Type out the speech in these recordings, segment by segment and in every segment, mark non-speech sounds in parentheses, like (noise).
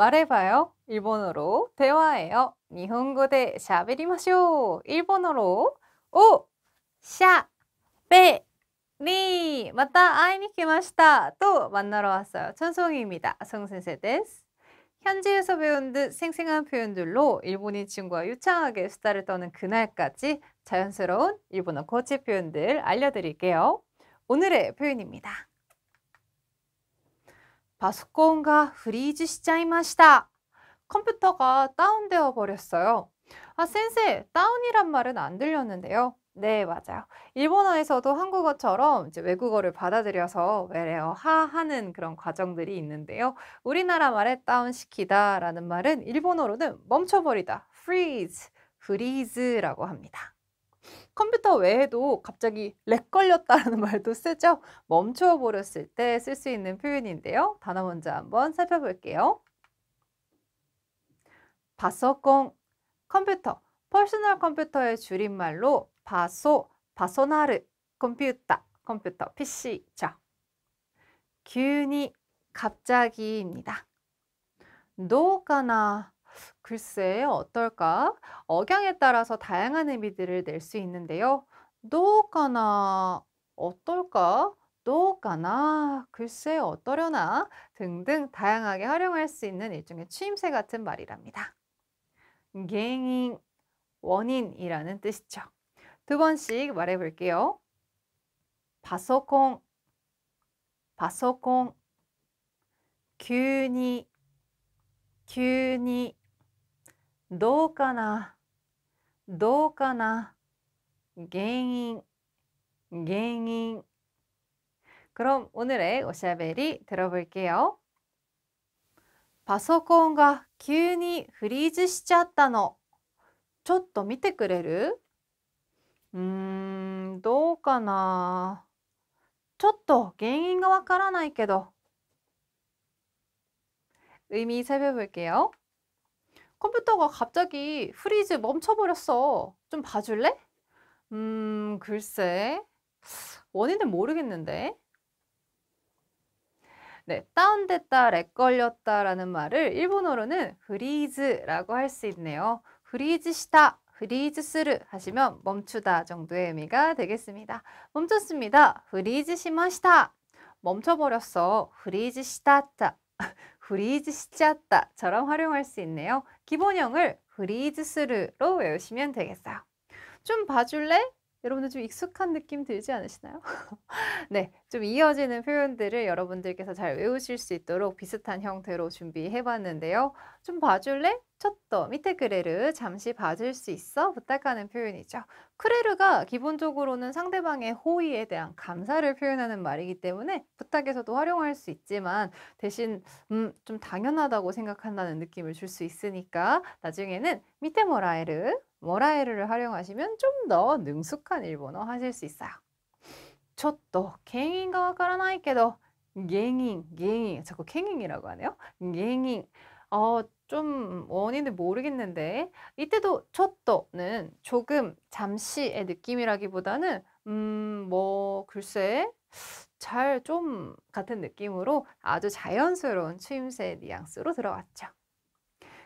말해봐요. 일본어로 대화해요. 니혼고대 샤베리마쇼. 일본어로 오! 샤! 베! 니! 맞다! 아이니 키마시다! 또 만나러 왔어요. 천송이입니다. 성센세 데스. 현지에서 배운 듯 생생한 표현들로 일본인 친구와 유창하게 수다를 떠는 그날까지 자연스러운 일본어 코치 표현들 알려드릴게요. 오늘의 표현입니다. 바스콘가 프리즈 시자이마시다. 컴퓨터가 다운되어 버렸어요. 아, 센세, 다운이란 말은 안 들렸는데요. 네, 맞아요. 일본어에서도 한국어처럼 이제 외국어를 받아들여서 외래어 하 하는 그런 과정들이 있는데요. 우리나라 말에 다운시키다 라는 말은 일본어로는 멈춰버리다, freeze, freeze라고 합니다. 컴퓨터 외에도 갑자기 렉걸렸다는 (laughs) 말도 쓰죠. 멈춰 버렸을 때 쓸 수 있는 표현인데요. 단어 먼저 한번 살펴볼게요. 바서공 컴퓨터, 퍼스널 컴퓨터의 줄임말로 바소, 바소나르, 컴퓨터, 컴퓨터, PC죠. 균이 갑자기입니다. 노가나 글쎄 어떨까? 억양에 따라서 다양한 의미들을 낼 수 있는데요. 노가나 어떨까? 노가나 글쎄 어떠려나 등등 다양하게 활용할 수 있는 일종의 취임새 같은 말이랍니다. 갱잉 원인이라는 뜻이죠. 두 번씩 말해 볼게요. 바소콩 파소콩 균이 균이 どうかなどうかな原因原因 그럼 오늘의 오샤벨이 들어볼게요. パソコンが急にフリーズしちゃったの。ちょっと見てくれるうん どうかなちょっと原因がわからないけど。의미살펴볼게요 컴퓨터가 갑자기 프리즈 멈춰버렸어. 좀 봐줄래? 음, 글쎄. 원인은 모르겠는데. 네, 다운됐다, 렉 걸렸다라는 말을 일본어로는 프리즈라고 할 수 있네요. 프리즈시다, 프리즈스르 하시면 멈추다 정도의 의미가 되겠습니다. 멈췄습니다. 프리즈시마시다. 멈춰버렸어. 프리즈시다다. (laughs) 프리즈시자다처럼 활용할 수 있네요. 기본형을 브리즈스르로 외우시면 되겠어요. 좀 봐줄래? 여러분들 좀 익숙한 느낌 들지 않으시나요? (laughs) 네, 좀 이어지는 표현들을 여러분들께서 잘 외우실 수 있도록 비슷한 형태로 준비해봤는데요. 좀 봐줄래? 첫더 밑에 그레르 잠시 봐줄 수 있어 부탁하는 표현이죠. 크레르가 기본적으로는 상대방의 호의에 대한 감사를 표현하는 말이기 때문에 부탁에서도 활용할 수 있지만 대신 음, 좀 당연하다고 생각한다는 느낌을 줄 수 있으니까 나중에는 미테 모라에르 머라에르를 활용하시면 좀 더 능숙한 일본어 하실 수 있어요. ちょっと原因からないけど原因原因 자꾸 原因이라고 하네요. 原因 어, 좀 원인을 모르겠는데 이때도 ち또는 조금 잠시의 느낌이라기보다는 음, 뭐 글쎄 잘 좀 같은 느낌으로 아주 자연스러운 추임새 뉘앙스로 들어왔죠.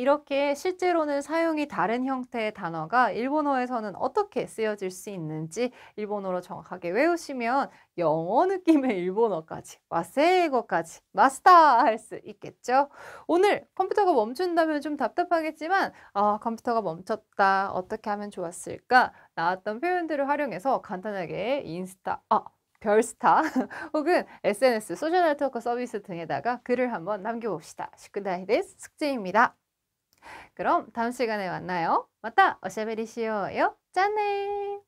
이렇게 실제로는 사용이 다른 형태의 단어가 일본어에서는 어떻게 쓰여질 수 있는지 일본어로 정확하게 외우시면 영어 느낌의 일본어까지 와세이거까지 마스터 할 수 있겠죠. 오늘 컴퓨터가 멈춘다면 좀 답답하겠지만 아 컴퓨터가 멈췄다 어떻게 하면 좋았을까 나왔던 표현들을 활용해서 간단하게 인스타 아 별스타 (laughs) 혹은 SNS 소셜 네트워크 서비스 등에다가 글을 한번 남겨봅시다. 시크다이데스 숙제입니다. 그럼 다음 시간에 만나요. またおしゃべりしようよ。じゃあね